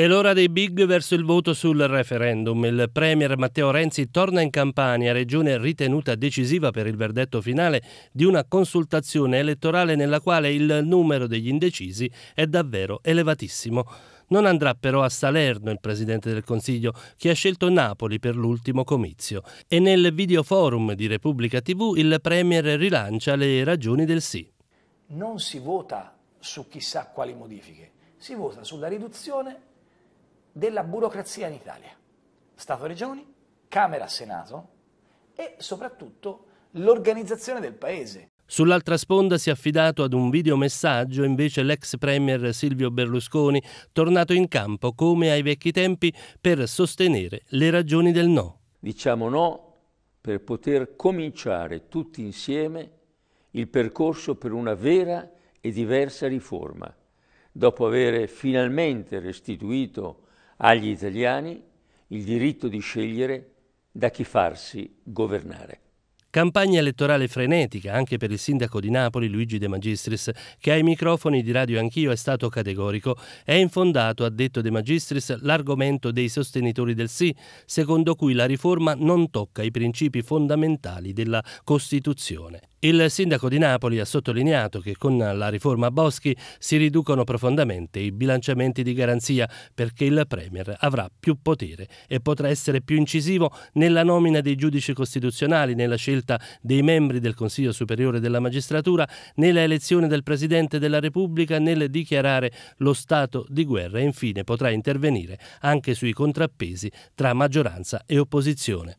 È l'ora dei big verso il voto sul referendum. Il Premier Matteo Renzi torna in Campania, regione ritenuta decisiva per il verdetto finale di una consultazione elettorale nella quale il numero degli indecisi è davvero elevatissimo. Non andrà però a Salerno il Presidente del Consiglio, che ha scelto Napoli per l'ultimo comizio. E nel videoforum di Repubblica TV il Premier rilancia le ragioni del sì. Non si vota su chissà quali modifiche, si vota sulla riduzione della burocrazia in Italia. Stato-Regioni, Camera-Senato e soprattutto l'organizzazione del Paese. Sull'altra sponda si è affidato ad un videomessaggio invece l'ex premier Silvio Berlusconi, tornato in campo come ai vecchi tempi per sostenere le ragioni del no. Diciamo no per poter cominciare tutti insieme il percorso per una vera e diversa riforma, dopo aver finalmente restituito agli italiani il diritto di scegliere da chi farsi governare. Campagna elettorale frenetica anche per il sindaco di Napoli Luigi De Magistris, che ai microfoni di Radio Anch'io è stato categorico. È infondato, ha detto De Magistris, l'argomento dei sostenitori del sì, secondo cui la riforma non tocca i principi fondamentali della Costituzione. Il sindaco di Napoli ha sottolineato che con la riforma Boschi si riducono profondamente i bilanciamenti di garanzia perché il Premier avrà più potere e potrà essere più incisivo nella nomina dei giudici costituzionali, nella scelta dei membri del Consiglio Superiore della Magistratura, nella elezione del Presidente della Repubblica, nel dichiarare lo stato di guerra e infine potrà intervenire anche sui contrappesi tra maggioranza e opposizione.